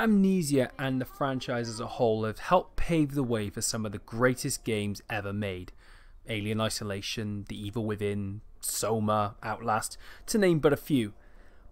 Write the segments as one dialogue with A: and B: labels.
A: Amnesia and the franchise as a whole have helped pave the way for some of the greatest games ever made. Alien Isolation, The Evil Within, Soma, Outlast, to name but a few.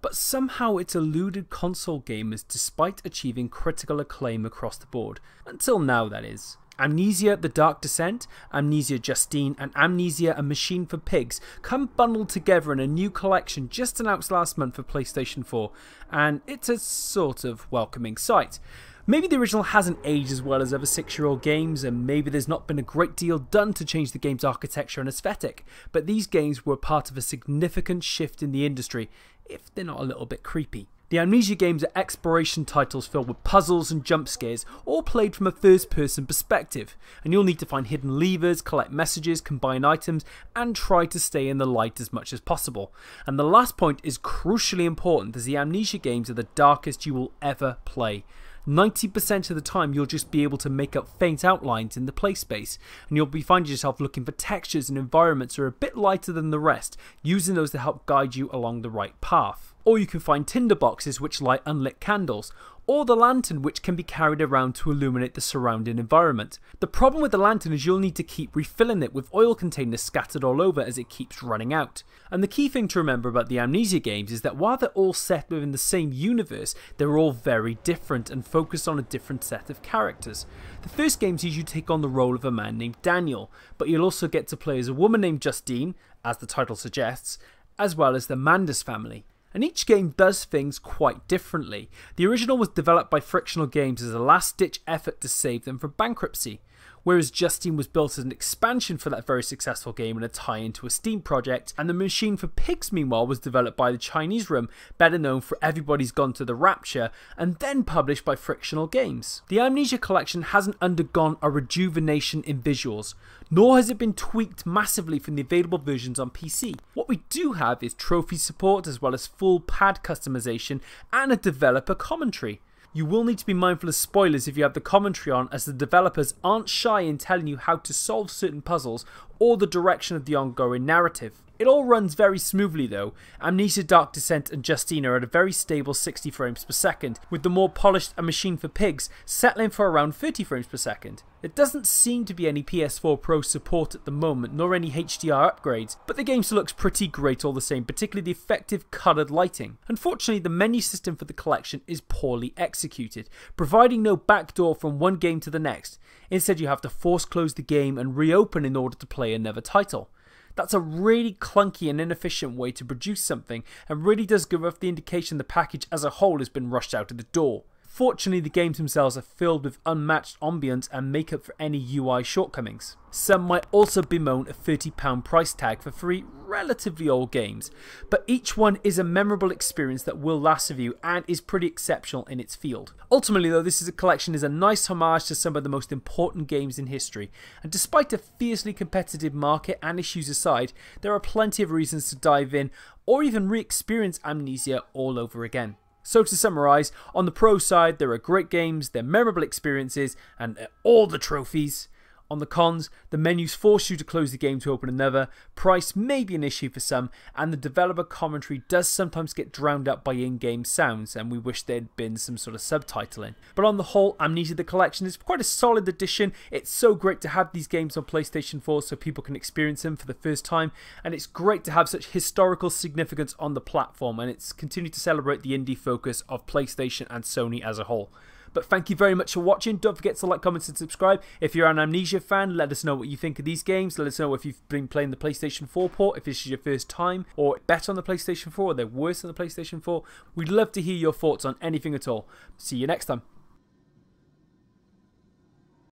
A: But somehow it's eluded console gamers despite achieving critical acclaim across the board, until now that is. Amnesia The Dark Descent, Amnesia Justine, and Amnesia A Machine for Pigs come bundled together in a new collection just announced last month for PlayStation 4, and it's a sort of welcoming sight. Maybe the original hasn't aged as well as other 6 year old games, and maybe there's not been a great deal done to change the game's architecture and aesthetic, but these games were part of a significant shift in the industry, if they're not a little bit creepy. The Amnesia games are exploration titles filled with puzzles and jump scares, all played from a first person perspective, and you'll need to find hidden levers, collect messages, combine items, and try to stay in the light as much as possible. And the last point is crucially important as the Amnesia games are the darkest you will ever play. 90% of the time you'll just be able to make up faint outlines in the play space and you'll be finding yourself looking for textures and environments that are a bit lighter than the rest, using those to help guide you along the right path or you can find tinder boxes which light unlit candles, or the lantern which can be carried around to illuminate the surrounding environment. The problem with the lantern is you'll need to keep refilling it with oil containers scattered all over as it keeps running out. And the key thing to remember about the Amnesia games is that while they're all set within the same universe, they're all very different and focus on a different set of characters. The first game sees you take on the role of a man named Daniel, but you'll also get to play as a woman named Justine, as the title suggests, as well as the Mandus family. And each game does things quite differently. The original was developed by Frictional Games as a last ditch effort to save them from bankruptcy whereas Justine was built as an expansion for that very successful game and a tie into a Steam project, and the machine for pigs, meanwhile, was developed by the Chinese Room, better known for Everybody's Gone to the Rapture, and then published by Frictional Games. The Amnesia collection hasn't undergone a rejuvenation in visuals, nor has it been tweaked massively from the available versions on PC. What we do have is trophy support as well as full pad customization and a developer commentary. You will need to be mindful of spoilers if you have the commentary on, as the developers aren't shy in telling you how to solve certain puzzles or the direction of the ongoing narrative. It all runs very smoothly though. Amnesia Dark Descent and Justina are at a very stable 60 frames per second, with the more polished A Machine for Pigs settling for around 30 frames per second. There doesn't seem to be any PS4 Pro support at the moment, nor any HDR upgrades, but the game still looks pretty great all the same, particularly the effective coloured lighting. Unfortunately, the menu system for the collection is poorly executed, providing no backdoor from one game to the next. Instead, you have to force close the game and reopen in order to play Another title. That's a really clunky and inefficient way to produce something and really does give off the indication the package as a whole has been rushed out of the door. Fortunately, the games themselves are filled with unmatched ambience and make up for any UI shortcomings. Some might also bemoan a £30 price tag for three relatively old games, but each one is a memorable experience that will last with you and is pretty exceptional in its field. Ultimately though, this is a collection is a nice homage to some of the most important games in history, and despite a fiercely competitive market and issues aside, there are plenty of reasons to dive in or even re-experience Amnesia all over again. So to summarise, on the pro side, there are great games, they're memorable experiences, and all the trophies. On the cons, the menus force you to close the game to open another, price may be an issue for some, and the developer commentary does sometimes get drowned up by in-game sounds, and we wish there had been some sort of subtitling. But on the whole, Amnesia the Collection is quite a solid addition. It's so great to have these games on PlayStation 4 so people can experience them for the first time, and it's great to have such historical significance on the platform, and it's continued to celebrate the indie focus of PlayStation and Sony as a whole. But thank you very much for watching. Don't forget to like, comment, and subscribe. If you're an Amnesia fan, let us know what you think of these games. Let us know if you've been playing the PlayStation 4 port, if this is your first time, or better on the PlayStation 4, or they're worse on the PlayStation 4. We'd love to hear your thoughts on anything at all. See you next time.